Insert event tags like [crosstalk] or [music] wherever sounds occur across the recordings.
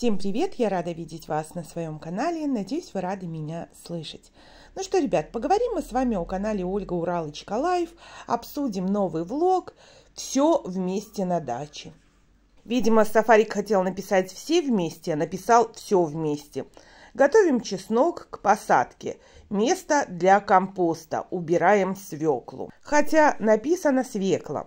Всем привет, я рада видеть вас на своем канале, надеюсь вы рады меня слышать. Ну что, ребят, поговорим мы с вами о канале Ольга Уралочка Лайф, обсудим новый влог, все вместе на даче. Видимо, Сафарик хотел написать все вместе, а написал все вместе. Готовим чеснок к посадке. Место для компоста. Убираем свеклу. Хотя написано свекла.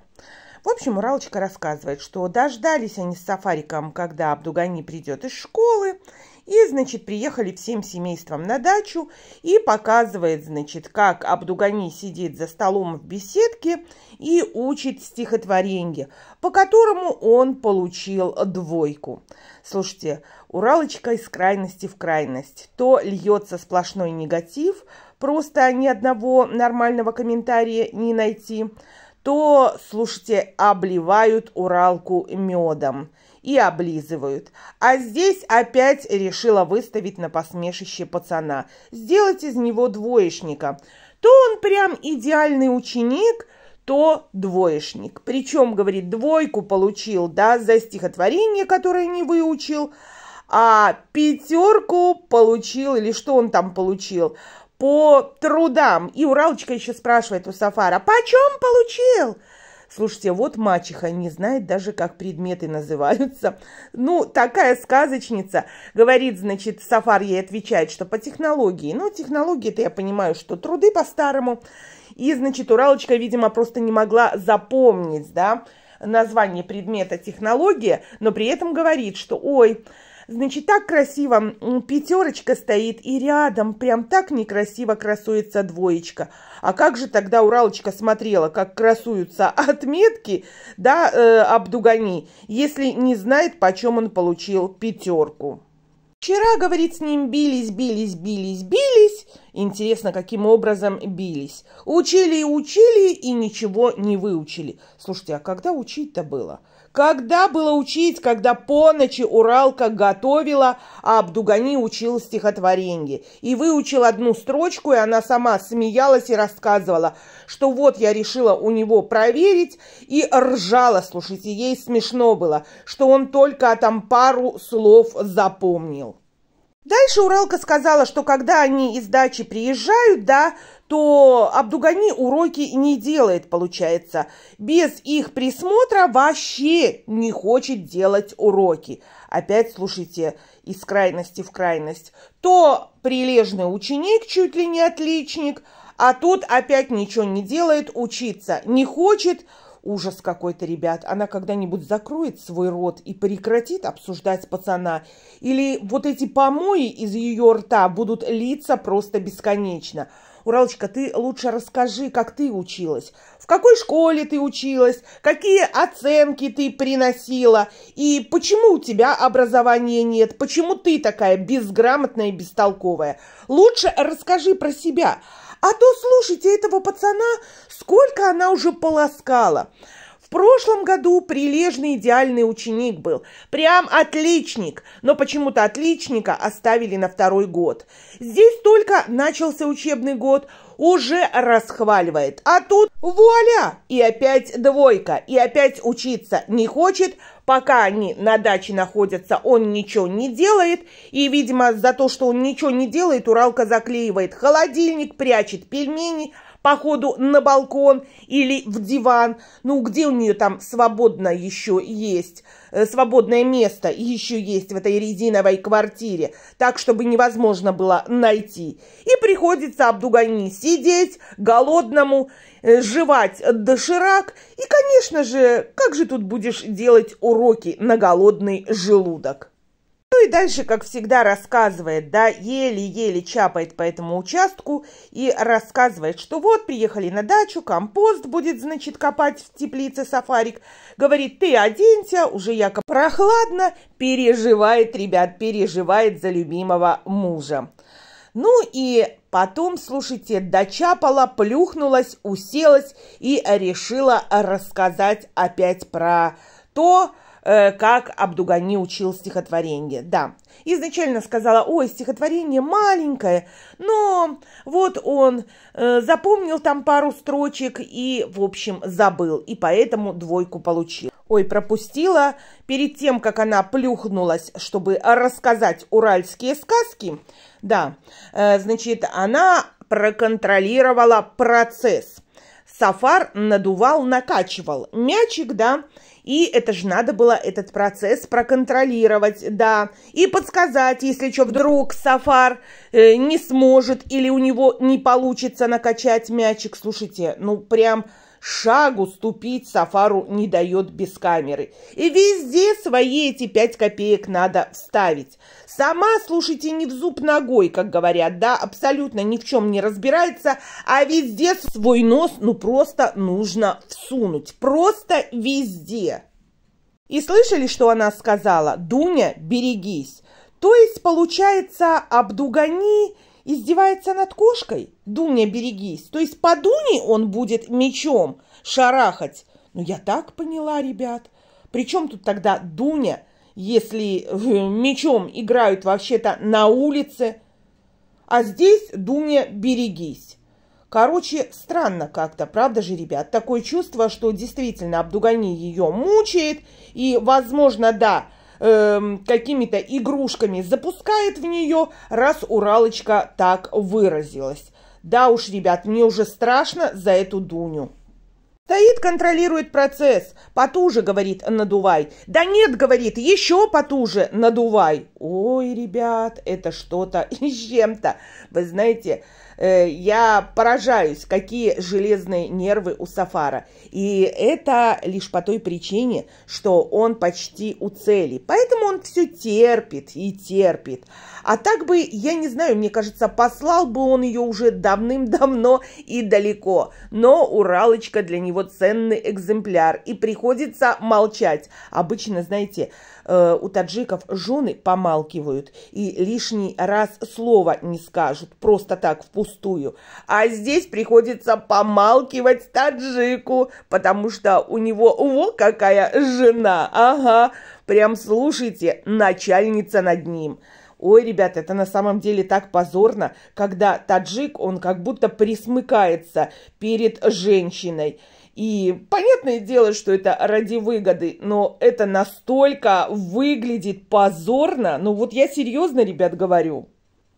В общем, Уралочка рассказывает, что дождались они с Сафариком, когда Абдугани придет из школы, и, значит, приехали всем семейством на дачу и показывает, значит, как Абдугани сидит за столом в беседке и учит стихотворение, по которому он получил двойку. Слушайте, Уралочка из крайности в крайность. То льется сплошной негатив, просто ни одного нормального комментария не найти – то, слушайте, обливают Уралку медом и облизывают. А здесь опять решила выставить на посмешище пацана, сделать из него двоечника. То он прям идеальный ученик, то двоечник. Причем, говорит, двойку получил, да, за стихотворение, которое не выучил, а пятерку получил, или что он там получил, по трудам. И Уралочка еще спрашивает у Сафара, почем получил? Слушайте, вот мачеха не знает даже, как предметы называются. Ну, такая сказочница. Говорит, значит, Сафар ей отвечает, что по технологии. Ну, технологии-то я понимаю, что труды по-старому. И, значит, Уралочка, видимо, просто не могла запомнить, да, название предмета технология, но при этом говорит, что, ой, Значит, так красиво пятерочка стоит, и рядом прям так некрасиво красуется двоечка. А как же тогда Уралочка смотрела, как красуются [laughs] отметки, да, э, обдугани, если не знает, почем он получил пятерку? Вчера, говорит, с ним бились, бились, бились, бились, Интересно, каким образом бились. Учили и учили, и ничего не выучили. Слушайте, а когда учить-то было? Когда было учить, когда по ночи Уралка готовила, а Абдугани учил стихотворение. И выучил одну строчку, и она сама смеялась и рассказывала, что вот я решила у него проверить, и ржала, слушайте, ей смешно было, что он только там пару слов запомнил. Дальше Уралка сказала, что когда они из дачи приезжают, да, то Абдугани уроки не делает, получается. Без их присмотра вообще не хочет делать уроки. Опять слушайте из крайности в крайность. То прилежный ученик, чуть ли не отличник, а тут опять ничего не делает, учиться не хочет, Ужас какой-то, ребят. Она когда-нибудь закроет свой рот и прекратит обсуждать пацана? Или вот эти помои из ее рта будут литься просто бесконечно? Уралочка, ты лучше расскажи, как ты училась, в какой школе ты училась, какие оценки ты приносила, и почему у тебя образования нет, почему ты такая безграмотная и бестолковая. Лучше расскажи про себя, а то, слушайте, этого пацана, сколько она уже полоскала. В прошлом году прилежный идеальный ученик был. Прям отличник. Но почему-то отличника оставили на второй год. Здесь только начался учебный год, уже расхваливает. А тут вуаля! И опять двойка, и опять учиться не хочет, Пока они на даче находятся, он ничего не делает. И, видимо, за то, что он ничего не делает, Уралка заклеивает холодильник, прячет пельмени, походу на балкон или в диван. Ну, где у нее там свободно еще есть, э, свободное место еще есть в этой резиновой квартире, так, чтобы невозможно было найти. И приходится Абдугани сидеть голодному, э, жевать доширак. И, конечно же, как же тут будешь делать уроки на голодный желудок? Ну и дальше, как всегда, рассказывает, да, еле-еле чапает по этому участку и рассказывает, что вот, приехали на дачу, компост будет, значит, копать в теплице сафарик. Говорит, ты оденься, уже якобы прохладно, переживает, ребят, переживает за любимого мужа. Ну и потом, слушайте, дочапала, плюхнулась, уселась и решила рассказать опять про то, Э, как Абдугани учил стихотворение. Да, изначально сказала, ой, стихотворение маленькое, но вот он э, запомнил там пару строчек и, в общем, забыл, и поэтому двойку получил. Ой, пропустила. Перед тем, как она плюхнулась, чтобы рассказать уральские сказки, да, э, значит, она проконтролировала процесс. Сафар надувал, накачивал мячик, да, и это же надо было этот процесс проконтролировать, да. И подсказать, если что, вдруг Сафар э, не сможет или у него не получится накачать мячик. Слушайте, ну прям шагу ступить Сафару не дает без камеры. И везде свои эти пять копеек надо вставить. Сама, слушайте, не в зуб ногой, как говорят, да, абсолютно ни в чем не разбирается, а везде свой нос, ну просто нужно всунуть, просто везде. И слышали, что она сказала? «Дуня, берегись». То есть, получается, Абдугани издевается над кошкой? Дуня, берегись. То есть по Дуне он будет мечом шарахать? Ну, я так поняла, ребят. Причем тут тогда Дуня, если э, мечом играют вообще-то на улице? А здесь Дуня, берегись. Короче, странно как-то, правда же, ребят? Такое чувство, что действительно Абдугани ее мучает, и, возможно, да, Эм, какими-то игрушками запускает в нее, раз Уралочка так выразилась. Да уж, ребят, мне уже страшно за эту Дуню. Стоит, контролирует процесс. Потуже, говорит, надувай. Да нет, говорит, еще потуже надувай ой, ребят, это что-то [laughs] с чем-то. Вы знаете, э, я поражаюсь, какие железные нервы у Сафара. И это лишь по той причине, что он почти у цели. Поэтому он все терпит и терпит. А так бы, я не знаю, мне кажется, послал бы он ее уже давным-давно и далеко. Но Уралочка для него ценный экземпляр. И приходится молчать. Обычно, знаете, Э, у таджиков жены помалкивают и лишний раз слова не скажут, просто так, впустую. А здесь приходится помалкивать таджику, потому что у него, во, какая жена, ага, прям слушайте, начальница над ним. Ой, ребята, это на самом деле так позорно, когда таджик, он как будто присмыкается перед женщиной. И понятное дело, что это ради выгоды, но это настолько выглядит позорно. Ну вот я серьезно, ребят, говорю.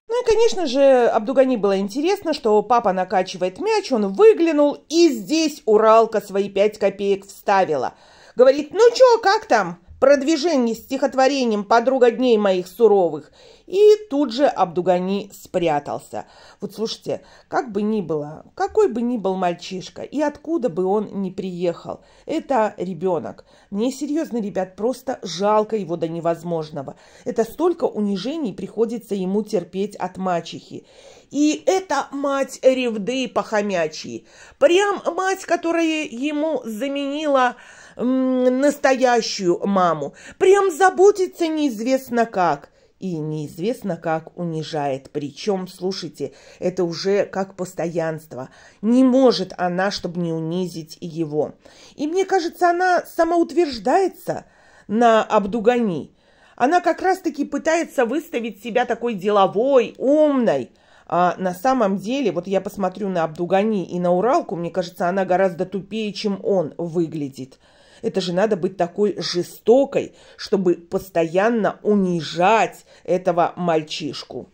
Ну и, конечно же, Абдугани было интересно, что папа накачивает мяч, он выглянул, и здесь Уралка свои пять копеек вставила. Говорит, ну чё, как там? продвижение стихотворением «Подруга дней моих суровых», и тут же Абдугани спрятался. Вот слушайте, как бы ни было, какой бы ни был мальчишка, и откуда бы он ни приехал, это ребенок. Мне серьезно, ребят, просто жалко его до невозможного. Это столько унижений приходится ему терпеть от мачехи. И это мать Ревды похомячий, Прям мать, которая ему заменила настоящую маму. Прям заботится неизвестно как. И неизвестно как унижает. Причем, слушайте, это уже как постоянство. Не может она, чтобы не унизить его. И мне кажется, она самоутверждается на Абдугани. Она как раз-таки пытается выставить себя такой деловой, умной, а, на самом деле, вот я посмотрю на Абдугани и на Уралку, мне кажется, она гораздо тупее, чем он выглядит. Это же надо быть такой жестокой, чтобы постоянно унижать этого мальчишку.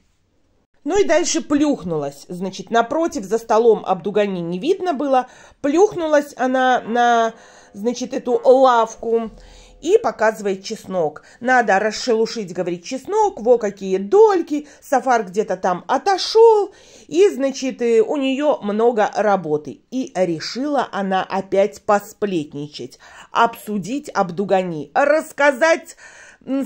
Ну и дальше плюхнулась. Значит, напротив, за столом Абдугани не видно было. Плюхнулась она на, значит, эту лавку и показывает чеснок. Надо расшелушить, говорит, чеснок, во какие дольки, Сафар где-то там отошел, и, значит, э, у нее много работы. И решила она опять посплетничать, обсудить обдугани, рассказать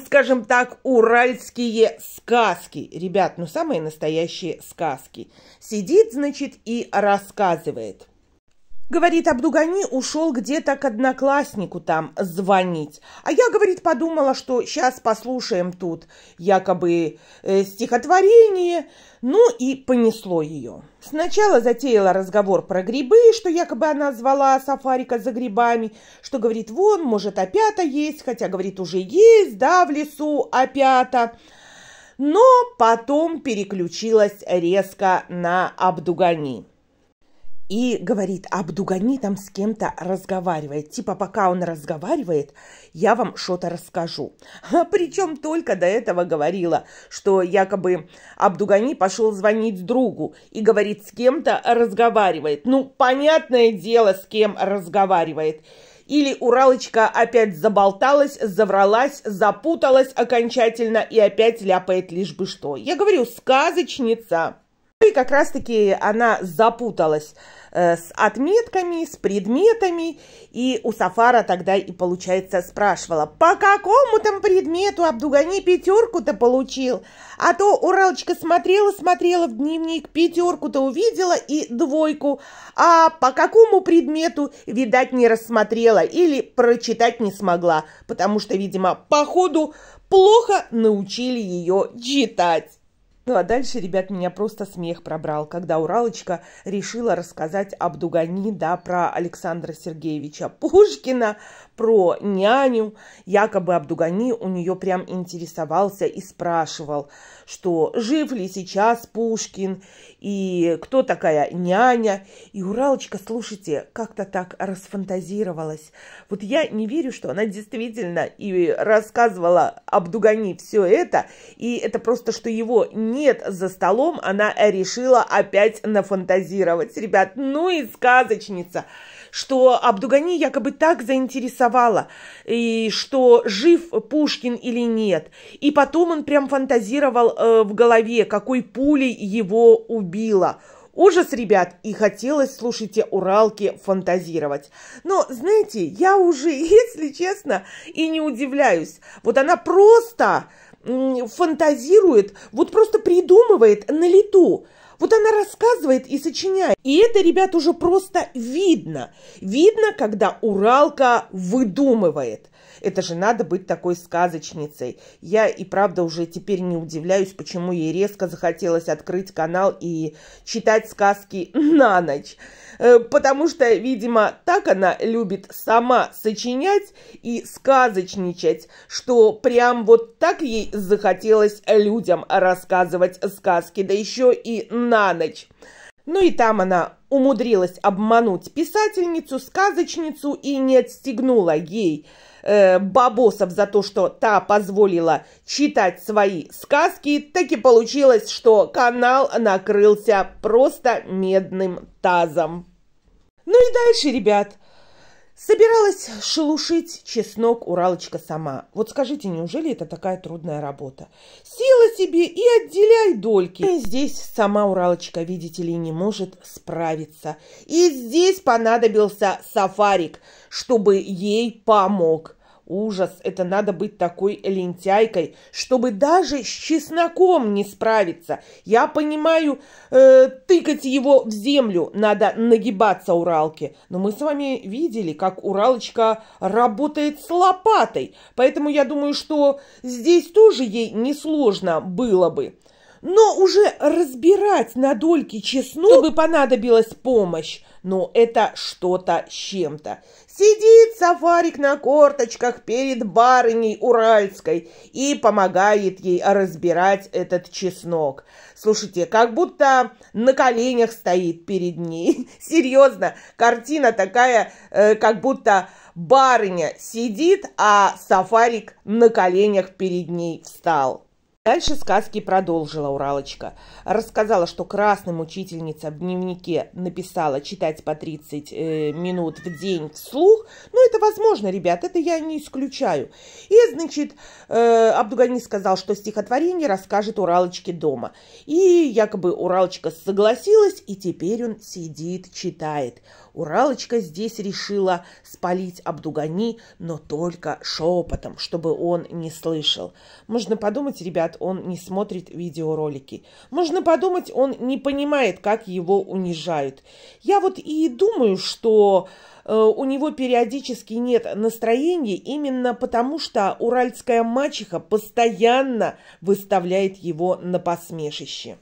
скажем так, уральские сказки. Ребят, ну самые настоящие сказки. Сидит, значит, и рассказывает – Говорит, Абдугани ушел где-то к однокласснику там звонить. А я, говорит, подумала, что сейчас послушаем тут якобы э, стихотворение. Ну и понесло ее. Сначала затеяла разговор про грибы, что якобы она звала Сафарика за грибами, что, говорит, вон, может, опята есть, хотя, говорит, уже есть, да, в лесу опята но потом переключилась резко на Абдугани и говорит, Абдугани там с кем-то разговаривает. Типа, пока он разговаривает, я вам что-то расскажу. [laughs] причем только до этого говорила, что якобы Абдугани пошел звонить другу и говорит, с кем-то разговаривает. Ну, понятное дело, с кем разговаривает. Или Уралочка опять заболталась, завралась, запуталась окончательно и опять ляпает лишь бы что. Я говорю, сказочница. И как раз-таки она запуталась э, с отметками, с предметами, и у Сафара тогда и, получается, спрашивала, по какому там предмету Абдугани пятерку-то получил? А то Уралочка смотрела-смотрела в дневник, пятерку-то увидела и двойку, а по какому предмету, видать, не рассмотрела или прочитать не смогла, потому что, видимо, по ходу плохо научили ее читать. Ну а дальше, ребят, меня просто смех пробрал, когда Уралочка решила рассказать об Дугани, да, про Александра Сергеевича Пушкина, про няню. Якобы об Дугани у нее прям интересовался и спрашивал, что жив ли сейчас Пушкин, и кто такая няня. И Уралочка, слушайте, как-то так расфантазировалась. Вот я не верю, что она действительно и рассказывала об Дугани все это, и это просто, что его нет за столом, она решила опять нафантазировать. Ребят, ну и сказочница что Абдугани якобы так заинтересовала, и что жив Пушкин или нет. И потом он прям фантазировал э, в голове, какой пулей его убило. Ужас, ребят, и хотелось, слушайте, Уралки фантазировать. Но, знаете, я уже, [laughs] если честно, и не удивляюсь. Вот она просто фантазирует, вот просто придумывает на лету. Вот она рассказывает и сочиняет. И это, ребят, уже просто видно. Видно, когда Уралка выдумывает. Это же надо быть такой сказочницей. Я и правда уже теперь не удивляюсь, почему ей резко захотелось открыть канал и читать сказки [laughs] на ночь. Э, потому что, видимо, так она любит сама сочинять и сказочничать, что прям вот так ей захотелось людям рассказывать сказки, да еще и на ночь. Ну и там она умудрилась обмануть писательницу, сказочницу и не отстегнула ей э, бабосов за то, что та позволила читать свои сказки. Так и получилось, что канал накрылся просто медным тазом. Ну и дальше, ребят, Собиралась шелушить чеснок Уралочка сама. Вот скажите, неужели это такая трудная работа? Села себе и отделяй дольки. И здесь сама Уралочка, видите ли, не может справиться. И здесь понадобился сафарик, чтобы ей помог. Ужас, это надо быть такой лентяйкой, чтобы даже с чесноком не справиться. Я понимаю, э, тыкать его в землю надо нагибаться Уралке. Но мы с вами видели, как Уралочка работает с лопатой. Поэтому я думаю, что здесь тоже ей несложно было бы. Но уже разбирать на дольки чеснок, ну, чтобы понадобилась помощь, но это что-то с чем-то. Сидит Сафарик на корточках перед барыней Уральской и помогает ей разбирать этот чеснок. Слушайте, как будто на коленях стоит перед ней. [laughs] Серьезно, картина такая, э, как будто барыня сидит, а Сафарик на коленях перед ней встал. Дальше сказки продолжила Уралочка. Рассказала, что красным учительница в дневнике написала читать по 30 э, минут в день вслух. Ну, это возможно, ребят, это я не исключаю. И, значит, э, Абдугани сказал, что стихотворение расскажет Уралочке дома. И якобы Уралочка согласилась, и теперь он сидит, читает. Уралочка здесь решила спалить Абдугани, но только шепотом, чтобы он не слышал. Можно подумать, ребят, он не смотрит видеоролики. Можно подумать, он не понимает, как его унижают. Я вот и думаю, что э, у него периодически нет настроения именно потому, что уральская мачеха постоянно выставляет его на посмешище.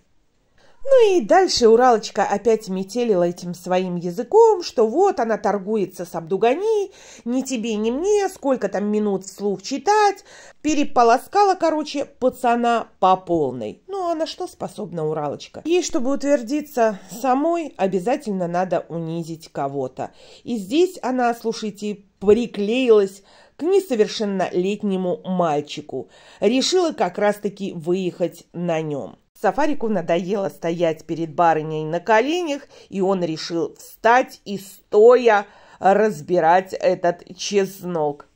Ну и дальше Уралочка опять метелила этим своим языком, что вот она торгуется с Абдугани, ни тебе, ни мне, сколько там минут вслух читать, переполоскала, короче, пацана по полной. Ну а на что способна Уралочка? И чтобы утвердиться самой, обязательно надо унизить кого-то. И здесь она, слушайте, приклеилась к несовершеннолетнему мальчику. Решила как раз-таки выехать на нем. Сафарику надоело стоять перед барыней на коленях, и он решил встать и стоя разбирать этот чеснок.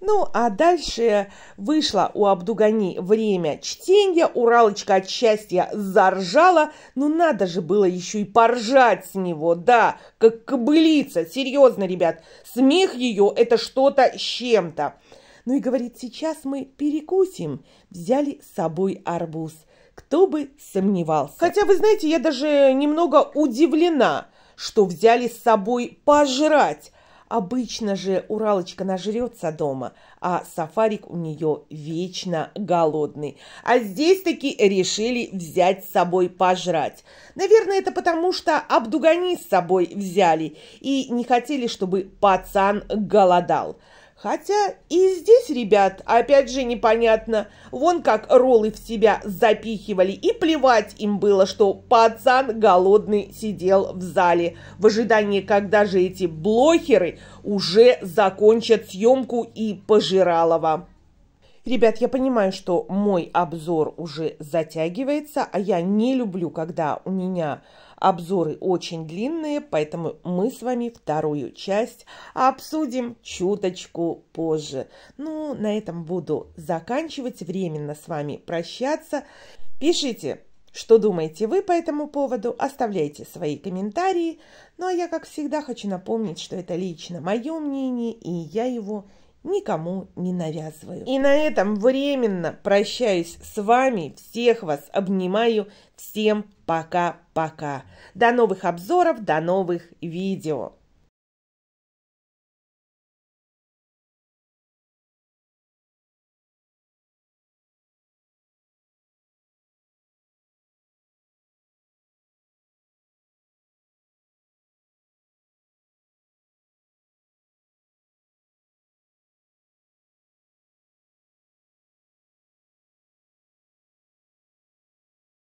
Ну, а дальше вышло у Абдугани время чтения, Уралочка от счастья заржала, ну надо же было еще и поржать с него, да, как кобылица, серьезно, ребят, смех ее это что-то с чем-то. Ну и говорит, сейчас мы перекусим, взяли с собой арбуз кто бы сомневался. Хотя, вы знаете, я даже немного удивлена, что взяли с собой пожрать. Обычно же Уралочка нажрется дома, а сафарик у нее вечно голодный. А здесь таки решили взять с собой пожрать. Наверное, это потому, что обдугани с собой взяли и не хотели, чтобы пацан голодал. Хотя и здесь, ребят, опять же непонятно. Вон как роллы в себя запихивали, и плевать им было, что пацан голодный сидел в зале, в ожидании, когда же эти блохеры уже закончат съемку и пожиралово. Ребят, я понимаю, что мой обзор уже затягивается, а я не люблю, когда у меня обзоры очень длинные, поэтому мы с вами вторую часть обсудим чуточку позже. Ну, на этом буду заканчивать, временно с вами прощаться. Пишите, что думаете вы по этому поводу, оставляйте свои комментарии. Ну, а я, как всегда, хочу напомнить, что это лично мое мнение, и я его не никому не навязываю. И на этом временно прощаюсь с вами, всех вас обнимаю, всем пока-пока. До новых обзоров, до новых видео.